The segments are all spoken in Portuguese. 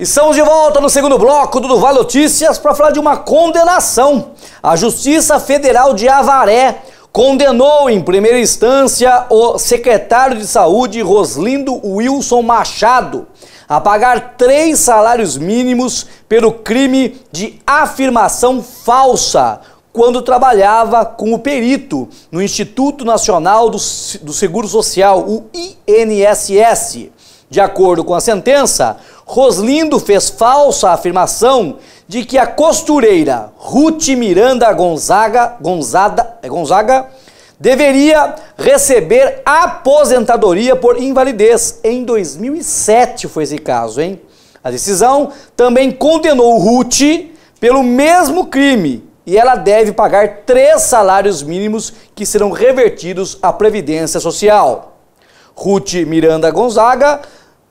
Estamos de volta no segundo bloco do Duval Notícias para falar de uma condenação. A Justiça Federal de Avaré condenou em primeira instância o secretário de Saúde Roslindo Wilson Machado a pagar três salários mínimos pelo crime de afirmação falsa quando trabalhava com o perito no Instituto Nacional do Seguro Social, o INSS. De acordo com a sentença, Roslindo fez falsa afirmação de que a costureira Ruth Miranda Gonzaga, Gonzaga, é Gonzaga deveria receber aposentadoria por invalidez. Em 2007 foi esse caso, hein? A decisão também condenou Ruth pelo mesmo crime e ela deve pagar três salários mínimos que serão revertidos à Previdência Social. Ruth Miranda Gonzaga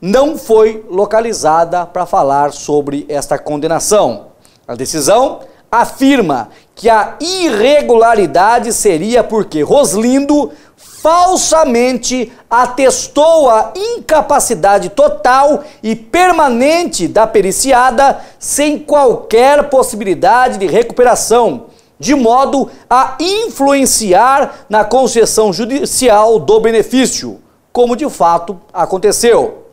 não foi localizada para falar sobre esta condenação. A decisão afirma que a irregularidade seria porque Roslindo falsamente atestou a incapacidade total e permanente da periciada sem qualquer possibilidade de recuperação, de modo a influenciar na concessão judicial do benefício, como de fato aconteceu.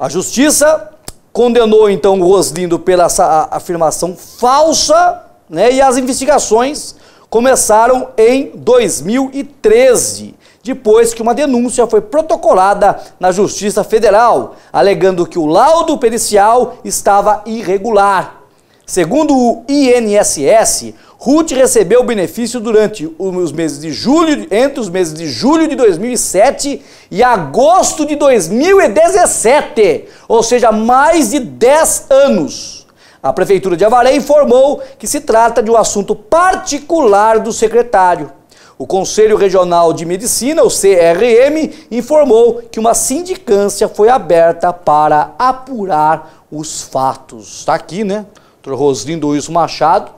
A justiça condenou então o Roslindo pela essa afirmação falsa, né? E as investigações começaram em 2013, depois que uma denúncia foi protocolada na Justiça Federal, alegando que o laudo pericial estava irregular. Segundo o INSS, Ruth recebeu o benefício durante os meses de julho, entre os meses de julho de 2007 e agosto de 2017, ou seja, mais de 10 anos. A prefeitura de Avaré informou que se trata de um assunto particular do secretário. O Conselho Regional de Medicina, o CRM, informou que uma sindicância foi aberta para apurar os fatos. Está aqui, né? Dr. Roslindo Wilson Machado,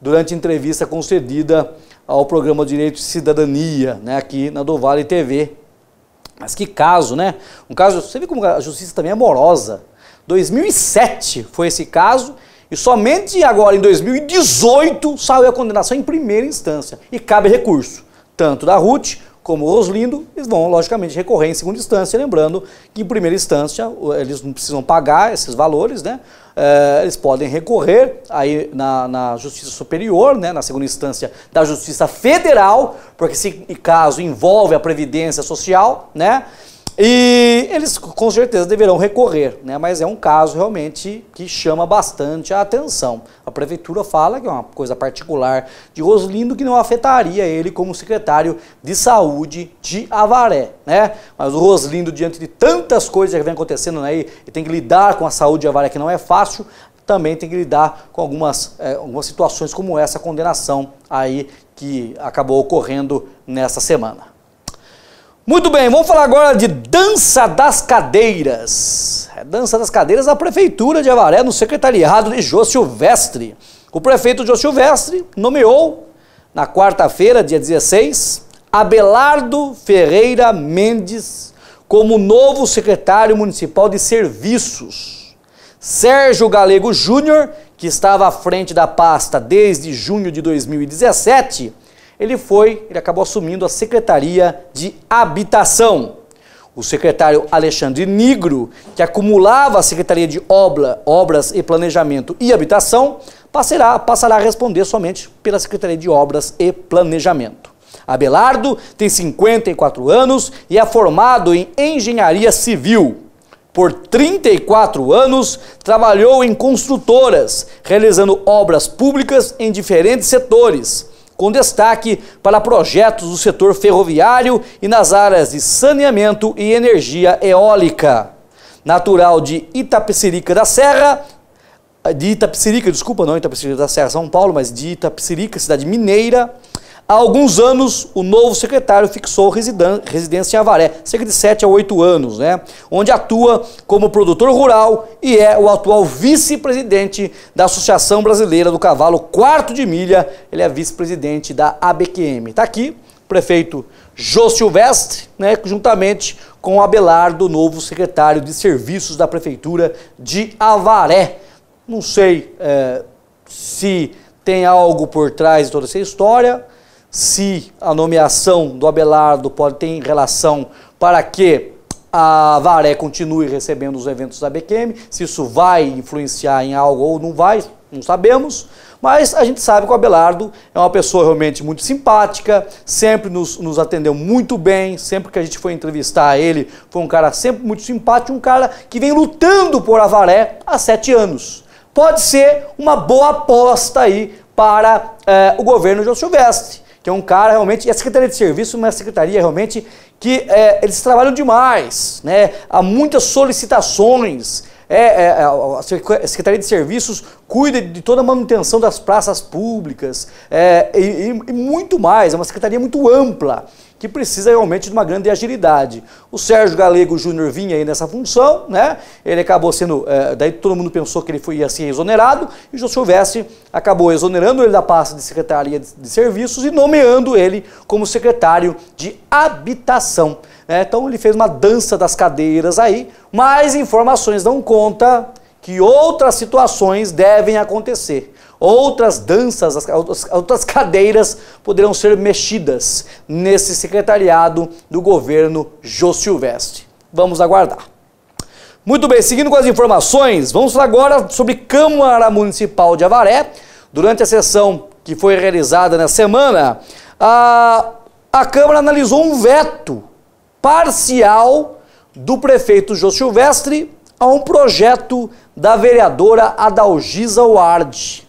durante entrevista concedida ao programa Direito e Cidadania, né, aqui na Dovale TV. Mas que caso, né? Um caso, você vê como a justiça também é amorosa. 2007 foi esse caso e somente agora em 2018 saiu a condenação em primeira instância e cabe recurso, tanto da Ruth como Roslindo, eles vão logicamente recorrer em segunda instância, lembrando que em primeira instância eles não precisam pagar esses valores, né? É, eles podem recorrer aí na, na Justiça Superior, né? na segunda instância da Justiça Federal, porque se caso envolve a Previdência Social, né? E eles com certeza deverão recorrer, né? mas é um caso realmente que chama bastante a atenção. A prefeitura fala que é uma coisa particular de Roslindo que não afetaria ele como secretário de saúde de Avaré. Né? Mas o Roslindo, diante de tantas coisas que vem acontecendo aí, né, e tem que lidar com a saúde de Avaré, que não é fácil, também tem que lidar com algumas, é, algumas situações como essa condenação aí que acabou ocorrendo nessa semana. Muito bem, vamos falar agora de Dança das Cadeiras. É Dança das Cadeiras da Prefeitura de Avaré, no secretariado de Jô Silvestre. O prefeito Jô Silvestre nomeou, na quarta-feira, dia 16, Abelardo Ferreira Mendes como novo secretário municipal de serviços. Sérgio Galego Júnior, que estava à frente da pasta desde junho de 2017, ele foi, ele acabou assumindo a Secretaria de Habitação. O secretário Alexandre Nigro, que acumulava a Secretaria de Obras e Planejamento e Habitação, passará, passará a responder somente pela Secretaria de Obras e Planejamento. Abelardo tem 54 anos e é formado em Engenharia Civil. Por 34 anos, trabalhou em construtoras, realizando obras públicas em diferentes setores com destaque para projetos do setor ferroviário e nas áreas de saneamento e energia eólica. Natural de Itapecerica da Serra, de Itapecerica, desculpa, não Itapecerica da Serra, São Paulo, mas de Itapecerica, cidade mineira, Há alguns anos, o novo secretário fixou residência em Avaré, cerca de 7 a 8 anos, né? onde atua como produtor rural e é o atual vice-presidente da Associação Brasileira do Cavalo Quarto de Milha. Ele é vice-presidente da ABQM. Está aqui o prefeito Jô Silvestre, né, juntamente com o Abelardo, novo secretário de Serviços da Prefeitura de Avaré. Não sei é, se tem algo por trás de toda essa história se a nomeação do Abelardo pode ter relação para que a Varé continue recebendo os eventos da BQM, se isso vai influenciar em algo ou não vai, não sabemos, mas a gente sabe que o Abelardo é uma pessoa realmente muito simpática, sempre nos, nos atendeu muito bem, sempre que a gente foi entrevistar ele, foi um cara sempre muito simpático, um cara que vem lutando por Avaré há sete anos. Pode ser uma boa aposta aí para eh, o governo de Silvestre que é um cara realmente, e a Secretaria de Serviço, uma secretaria realmente que é, eles trabalham demais, né? Há muitas solicitações. É, é, é a Secretaria de Serviços cuida de toda a manutenção das praças públicas é, e, e, e muito mais. É uma secretaria muito ampla que precisa realmente de uma grande agilidade. O Sérgio Galego Júnior vinha aí nessa função, né? Ele acabou sendo, é, daí todo mundo pensou que ele foi, ia ser exonerado, e o Jô Silvestre acabou exonerando ele da pasta de Secretaria de, de Serviços e nomeando ele como secretário de Habitação. Né? Então ele fez uma dança das cadeiras aí, mas informações dão conta que outras situações devem acontecer. Outras danças, outras cadeiras poderão ser mexidas nesse secretariado do governo Jô Silvestre. Vamos aguardar. Muito bem, seguindo com as informações, vamos falar agora sobre Câmara Municipal de Avaré. Durante a sessão que foi realizada na semana, a, a Câmara analisou um veto parcial do prefeito Jô Silvestre a um projeto da vereadora Adalgisa Ward.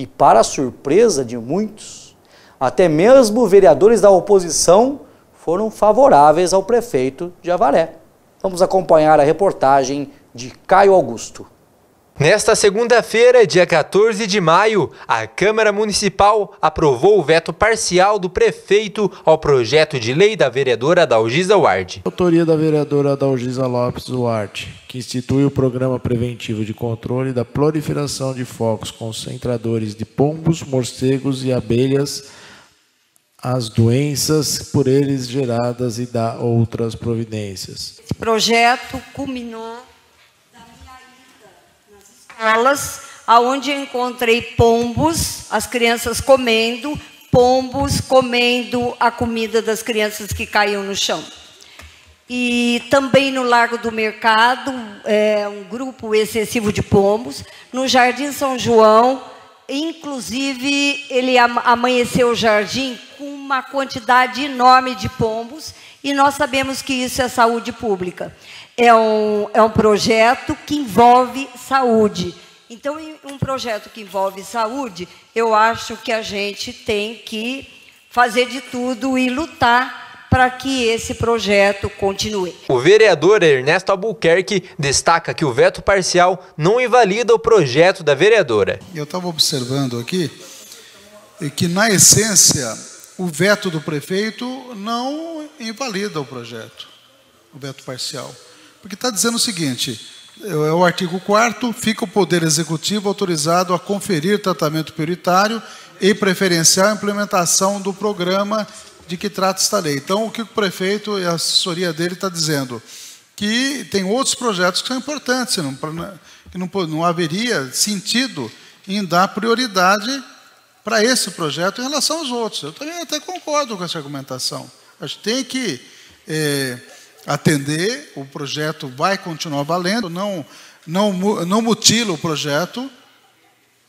E para a surpresa de muitos, até mesmo vereadores da oposição foram favoráveis ao prefeito de Avaré. Vamos acompanhar a reportagem de Caio Augusto. Nesta segunda-feira, dia 14 de maio, a Câmara Municipal aprovou o veto parcial do prefeito ao projeto de lei da vereadora Dalgisa Ward. Autoria da vereadora Dalgisa Lopes Duarte, que institui o Programa Preventivo de Controle da Proliferação de Focos Concentradores de Pombos, Morcegos e Abelhas, as doenças por eles geradas e dá outras providências. Esse projeto culminou salas aonde encontrei pombos, as crianças comendo, pombos comendo a comida das crianças que caíam no chão. E também no Largo do Mercado, é, um grupo excessivo de pombos. No Jardim São João, inclusive, ele amanheceu o jardim uma quantidade enorme de pombos e nós sabemos que isso é saúde pública. É um, é um projeto que envolve saúde. Então, um projeto que envolve saúde, eu acho que a gente tem que fazer de tudo e lutar para que esse projeto continue. O vereador Ernesto Albuquerque destaca que o veto parcial não invalida o projeto da vereadora. Eu estava observando aqui que, na essência, o veto do prefeito não invalida o projeto, o veto parcial. Porque está dizendo o seguinte: é, é o artigo 4 fica o Poder Executivo autorizado a conferir tratamento prioritário e preferencial à implementação do programa de que trata esta lei. Então, o que o prefeito e a assessoria dele está dizendo? Que tem outros projetos que são importantes, né, que não, não haveria sentido em dar prioridade para esse projeto em relação aos outros. Eu também até concordo com essa argumentação. A gente tem que é, atender, o projeto vai continuar valendo, não, não, não mutila o projeto,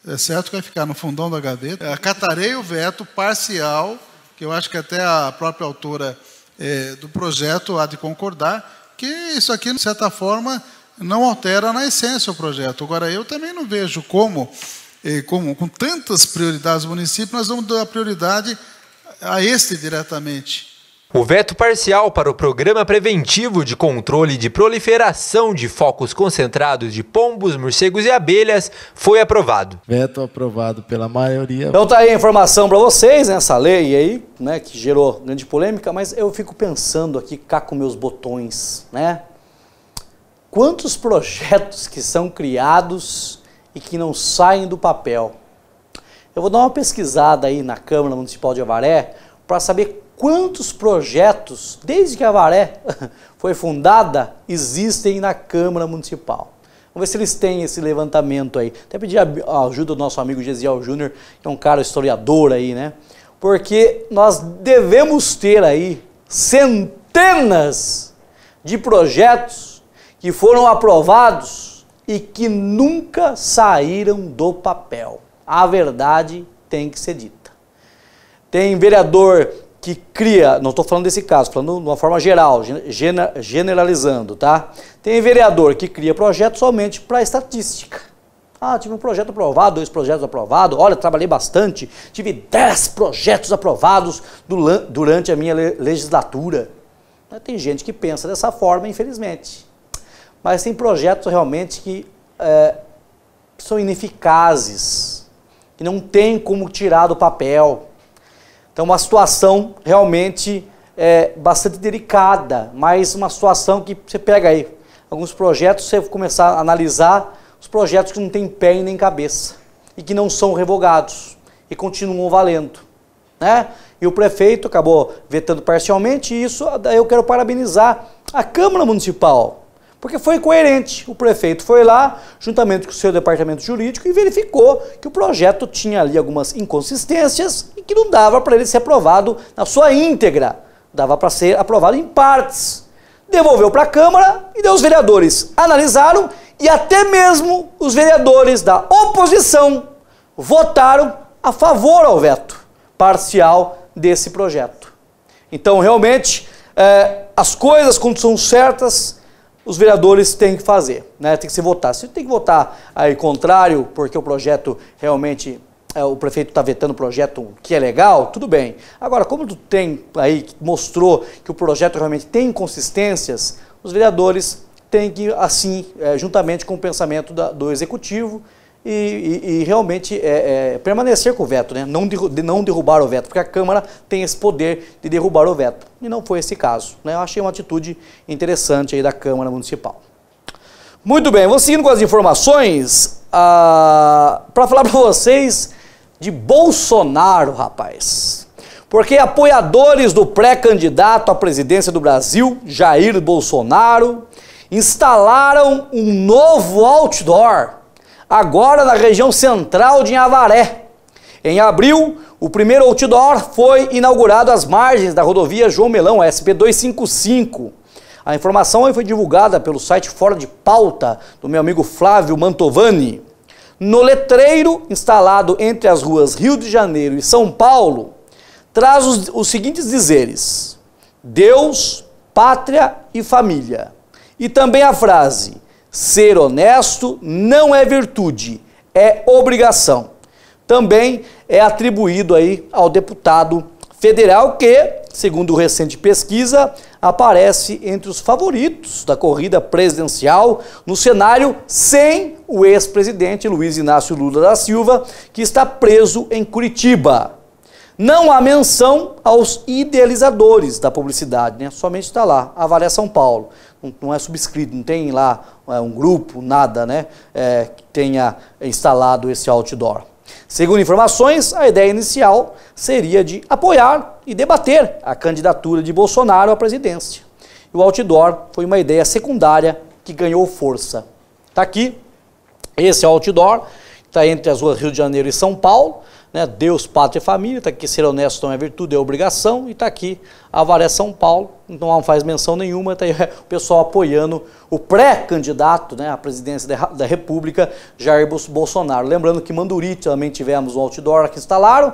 é certo que vai ficar no fundão da gaveta. É, acatarei o veto parcial, que eu acho que até a própria autora é, do projeto há de concordar, que isso aqui, de certa forma, não altera na essência o projeto. Agora, eu também não vejo como com, com tantas prioridades do município, nós vamos dar prioridade a este diretamente. O veto parcial para o Programa Preventivo de Controle de Proliferação de Focos Concentrados de Pombos, Morcegos e Abelhas foi aprovado. Veto aprovado pela maioria. Então tá aí a informação para vocês, né, essa lei aí, né, que gerou grande polêmica, mas eu fico pensando aqui cá com meus botões, né? Quantos projetos que são criados e que não saem do papel. Eu vou dar uma pesquisada aí na Câmara Municipal de Avaré para saber quantos projetos, desde que Avaré foi fundada, existem na Câmara Municipal. Vamos ver se eles têm esse levantamento aí. Até pedir a ajuda do nosso amigo Gesiel Júnior, que é um cara historiador aí, né? Porque nós devemos ter aí centenas de projetos que foram aprovados e que nunca saíram do papel. A verdade tem que ser dita. Tem vereador que cria, não estou falando desse caso, falando de uma forma geral, generalizando, tá? Tem vereador que cria projeto somente para estatística. Ah, tive um projeto aprovado, dois projetos aprovados, olha, trabalhei bastante, tive dez projetos aprovados durante a minha legislatura. Tem gente que pensa dessa forma, infelizmente. Mas tem projetos realmente que, é, são ineficazes, que não tem como tirar do papel. Então, uma situação realmente é, bastante delicada, mas uma situação que você pega aí. Alguns projetos, você começar a analisar os projetos que não têm pé e nem cabeça e que não são revogados e continuam valendo. Né? E o prefeito acabou vetando parcialmente isso. Eu quero parabenizar a Câmara Municipal porque foi coerente. O prefeito foi lá, juntamente com o seu departamento jurídico, e verificou que o projeto tinha ali algumas inconsistências e que não dava para ele ser aprovado na sua íntegra. Dava para ser aprovado em partes. Devolveu para a Câmara e deu os vereadores. Analisaram e até mesmo os vereadores da oposição votaram a favor ao veto parcial desse projeto. Então, realmente, eh, as coisas, quando são certas, os vereadores têm que fazer, né? Tem que se votar. Se tem que votar aí contrário, porque o projeto realmente é, o prefeito está vetando o projeto que é legal, tudo bem. Agora, como tu tem aí mostrou que o projeto realmente tem inconsistências, os vereadores têm que assim, é, juntamente com o pensamento da, do executivo, e, e, e realmente é, é, permanecer com o veto, né? não, derru de não derrubar o veto, porque a Câmara tem esse poder de derrubar o veto. E não foi esse caso. Né? Eu achei uma atitude interessante aí da Câmara Municipal. Muito bem, vou seguindo com as informações ah, para falar para vocês de Bolsonaro, rapaz. Porque apoiadores do pré-candidato à presidência do Brasil, Jair Bolsonaro, instalaram um novo outdoor agora na região central de Avaré. Em abril, o primeiro outdoor foi inaugurado às margens da rodovia João Melão, SP255. A informação foi divulgada pelo site Fora de Pauta do meu amigo Flávio Mantovani. No letreiro, instalado entre as ruas Rio de Janeiro e São Paulo, traz os, os seguintes dizeres: Deus, pátria e família. E também a frase: Ser honesto não é virtude, é obrigação. Também é atribuído aí ao deputado federal que, segundo recente pesquisa, aparece entre os favoritos da corrida presidencial no cenário sem o ex-presidente Luiz Inácio Lula da Silva, que está preso em Curitiba. Não há menção aos idealizadores da publicidade, né? somente está lá, Avaré São Paulo não é subscrito, não tem lá é, um grupo, nada, né, é, que tenha instalado esse outdoor. Segundo informações, a ideia inicial seria de apoiar e debater a candidatura de Bolsonaro à presidência. E o outdoor foi uma ideia secundária que ganhou força. Está aqui esse outdoor está entre as ruas Rio de Janeiro e São Paulo, né? Deus, Pátria e Família, está aqui ser honesto não é virtude, é obrigação, e está aqui Avaré São Paulo, então não faz menção nenhuma, está aí o pessoal apoiando o pré-candidato né, à presidência da República, Jair Bolsonaro. Lembrando que Manduri também tivemos um outdoor que instalaram,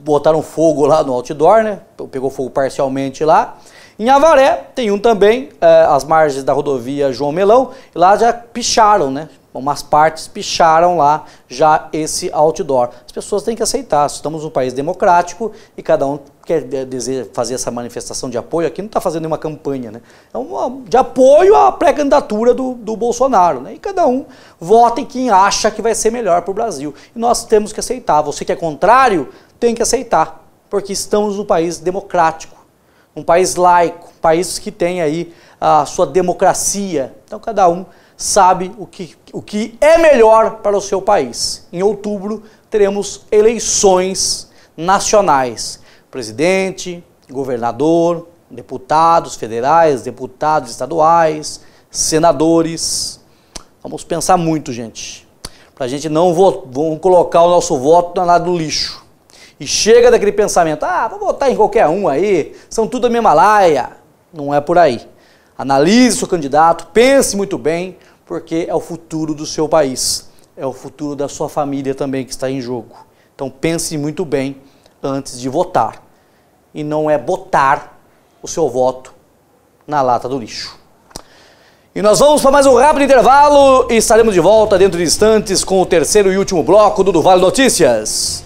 botaram fogo lá no outdoor, né? Pegou fogo parcialmente lá. Em Avaré tem um também, é, eh, as margens da rodovia João Melão, e lá já picharam, né? umas partes picharam lá já esse outdoor. As pessoas têm que aceitar, estamos num país democrático e cada um quer dizer, fazer essa manifestação de apoio, aqui não está fazendo nenhuma campanha, né? É uma, de apoio à pré-candidatura do, do Bolsonaro, né? E cada um vota em quem acha que vai ser melhor para o Brasil. E nós temos que aceitar. Você que é contrário, tem que aceitar, porque estamos num país democrático, um país laico, um país que tem aí a sua democracia. Então cada um sabe o que, o que é melhor para o seu país. Em outubro, teremos eleições nacionais: presidente, governador, deputados federais, deputados estaduais, senadores. Vamos pensar muito, gente, para a gente não vamos colocar o nosso voto na lado do lixo. E chega daquele pensamento: ah, vou votar em qualquer um aí, são tudo a mesma laia. Não é por aí. Analise seu candidato, pense muito bem, porque é o futuro do seu país, é o futuro da sua família também que está em jogo. Então pense muito bem antes de votar. E não é botar o seu voto na lata do lixo. E nós vamos para mais um rápido intervalo e estaremos de volta dentro de instantes com o terceiro e último bloco do Duval Notícias.